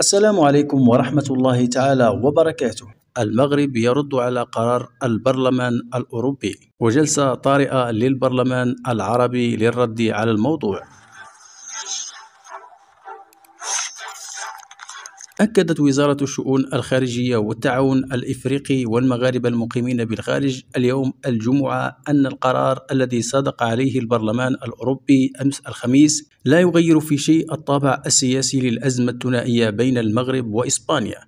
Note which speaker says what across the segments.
Speaker 1: السلام عليكم ورحمة الله تعالى وبركاته المغرب يرد على قرار البرلمان الأوروبي وجلسة طارئة للبرلمان العربي للرد على الموضوع أكدت وزارة الشؤون الخارجية والتعاون الإفريقي والمغاربة المقيمين بالخارج اليوم الجمعة أن القرار الذي صدق عليه البرلمان الأوروبي أمس الخميس لا يغير في شيء الطابع السياسي للأزمة الثنائية بين المغرب وإسبانيا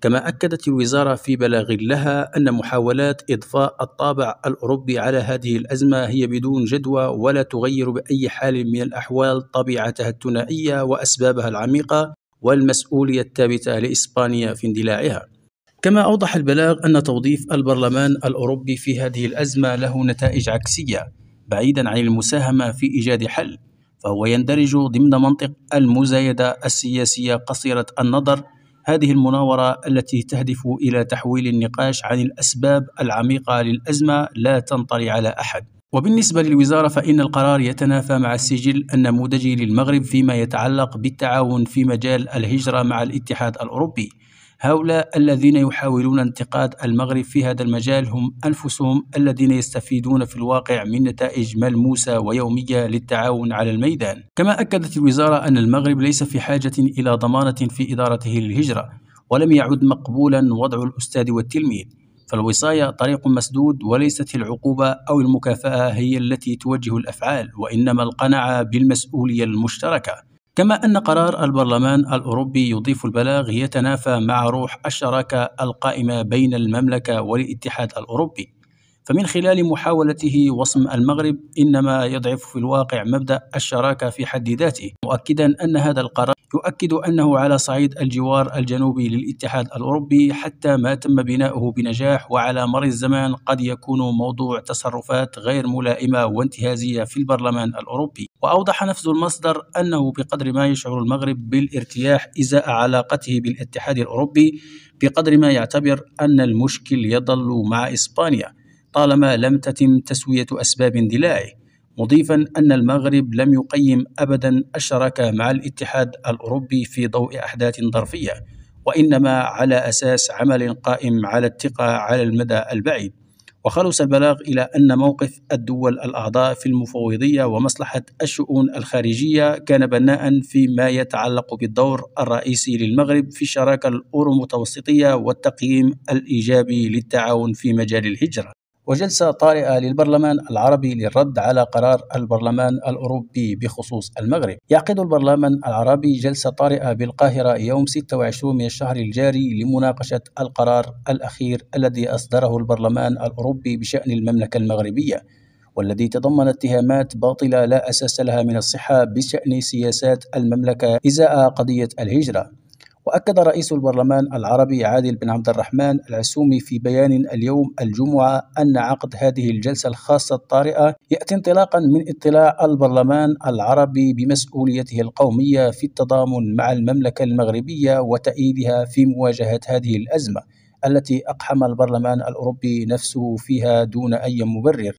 Speaker 1: كما أكدت الوزارة في بلاغ لها أن محاولات إضفاء الطابع الأوروبي على هذه الأزمة هي بدون جدوى ولا تغير بأي حال من الأحوال طبيعتها الثنائية وأسبابها العميقة والمسؤولية الثابتة لإسبانيا في اندلاعها كما أوضح البلاغ أن توظيف البرلمان الأوروبي في هذه الأزمة له نتائج عكسية بعيدا عن المساهمة في إيجاد حل فهو يندرج ضمن منطق المزايدة السياسية قصيرة النظر هذه المناورة التي تهدف إلى تحويل النقاش عن الأسباب العميقة للأزمة لا تنطلي على أحد وبالنسبة للوزارة فإن القرار يتنافى مع السجل النموذجي للمغرب فيما يتعلق بالتعاون في مجال الهجرة مع الاتحاد الأوروبي هؤلاء الذين يحاولون انتقاد المغرب في هذا المجال هم أنفسهم الذين يستفيدون في الواقع من نتائج ملموسة ويومية للتعاون على الميدان كما أكدت الوزارة أن المغرب ليس في حاجة إلى ضمانة في إدارته للهجرة ولم يعد مقبولا وضع الأستاذ والتلميذ فالوصاية طريق مسدود وليست العقوبة أو المكافأة هي التي توجه الأفعال وإنما القناعة بالمسؤولية المشتركة كما أن قرار البرلمان الأوروبي يضيف البلاغ يتنافى مع روح الشراكة القائمة بين المملكة والاتحاد الأوروبي فمن خلال محاولته وصم المغرب انما يضعف في الواقع مبدا الشراكه في حد ذاته مؤكدا ان هذا القرار يؤكد انه على صعيد الجوار الجنوبي للاتحاد الاوروبي حتى ما تم بناؤه بنجاح وعلى مر الزمان قد يكون موضوع تصرفات غير ملائمه وانتهازيه في البرلمان الاوروبي واوضح نفس المصدر انه بقدر ما يشعر المغرب بالارتياح ازاء علاقته بالاتحاد الاوروبي بقدر ما يعتبر ان المشكل يظل مع اسبانيا طالما لم تتم تسوية أسباب اندلاعه مضيفا أن المغرب لم يقيم أبدا الشراكة مع الاتحاد الأوروبي في ضوء أحداث ظرفية وإنما على أساس عمل قائم على الثقة على المدى البعيد وخلص البلاغ إلى أن موقف الدول الأعضاء في المفوضية ومصلحة الشؤون الخارجية كان بناء فيما يتعلق بالدور الرئيسي للمغرب في الشراكة الأورو متوسطية والتقييم الإيجابي للتعاون في مجال الهجرة وجلسة طارئة للبرلمان العربي للرد على قرار البرلمان الأوروبي بخصوص المغرب يعقد البرلمان العربي جلسة طارئة بالقاهرة يوم 26 من الشهر الجاري لمناقشة القرار الأخير الذي أصدره البرلمان الأوروبي بشأن المملكة المغربية والذي تضمن اتهامات باطلة لا أساس لها من الصحة بشأن سياسات المملكة إزاء قضية الهجرة وأكد رئيس البرلمان العربي عادل بن عبد الرحمن العسومي في بيان اليوم الجمعة أن عقد هذه الجلسة الخاصة الطارئة يأتي انطلاقا من اطلاع البرلمان العربي بمسؤوليته القومية في التضامن مع المملكة المغربية وتأييدها في مواجهة هذه الأزمة التي أقحم البرلمان الأوروبي نفسه فيها دون أي مبرر